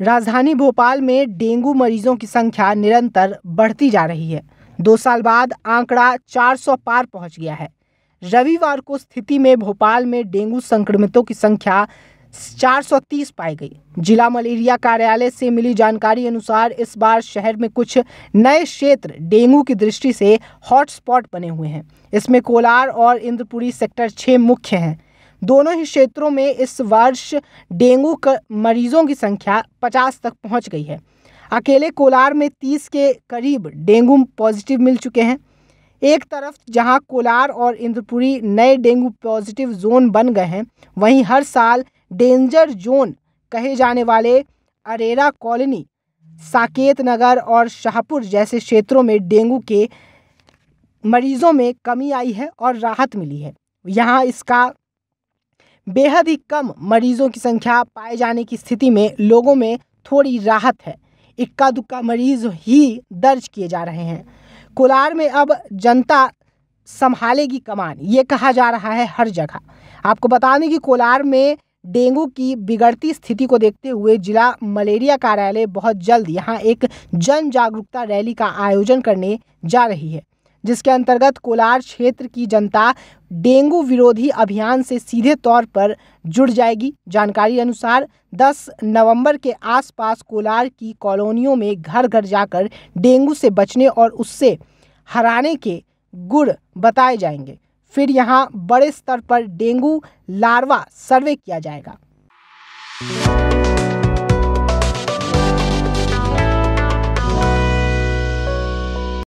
राजधानी भोपाल में डेंगू मरीजों की संख्या निरंतर बढ़ती जा रही है दो साल बाद आंकड़ा 400 पार पहुंच गया है रविवार को स्थिति में भोपाल में डेंगू संक्रमितों की संख्या 430 पाई गई जिला मलेरिया कार्यालय से मिली जानकारी अनुसार इस बार शहर में कुछ नए क्षेत्र डेंगू की दृष्टि से हॉटस्पॉट बने हुए हैं इसमें कोलार और इंद्रपुरी सेक्टर छः मुख्य हैं दोनों ही क्षेत्रों में इस वर्ष डेंगू मरीजों की संख्या पचास तक पहुँच गई है अकेले कोलार में तीस के करीब डेंगू पॉजिटिव मिल चुके हैं एक तरफ जहां कोलार और इंद्रपुरी नए डेंगू पॉजिटिव जोन बन गए हैं वहीं हर साल डेंजर जोन कहे जाने वाले अरेरा कॉलोनी साकेत नगर और शाहपुर जैसे क्षेत्रों में डेंगू के मरीजों में कमी आई है और राहत मिली है यहाँ इसका बेहद ही कम मरीजों की संख्या पाए जाने की स्थिति में लोगों में थोड़ी राहत है इक्का दुक्का मरीज ही दर्ज किए जा रहे हैं कोलार में अब जनता संभालेगी कमान ये कहा जा रहा है हर जगह आपको बता दें कि कोलार में डेंगू की बिगड़ती स्थिति को देखते हुए जिला मलेरिया कार्यालय बहुत जल्द यहाँ एक जन जागरूकता रैली का आयोजन करने जा रही है जिसके अंतर्गत कोलार क्षेत्र की जनता डेंगू विरोधी अभियान से सीधे तौर पर जुड़ जाएगी जानकारी अनुसार 10 नवंबर के आसपास कोलार की कॉलोनियों में घर घर जाकर डेंगू से बचने और उससे हराने के गुड़ बताए जाएंगे फिर यहां बड़े स्तर पर डेंगू लार्वा सर्वे किया जाएगा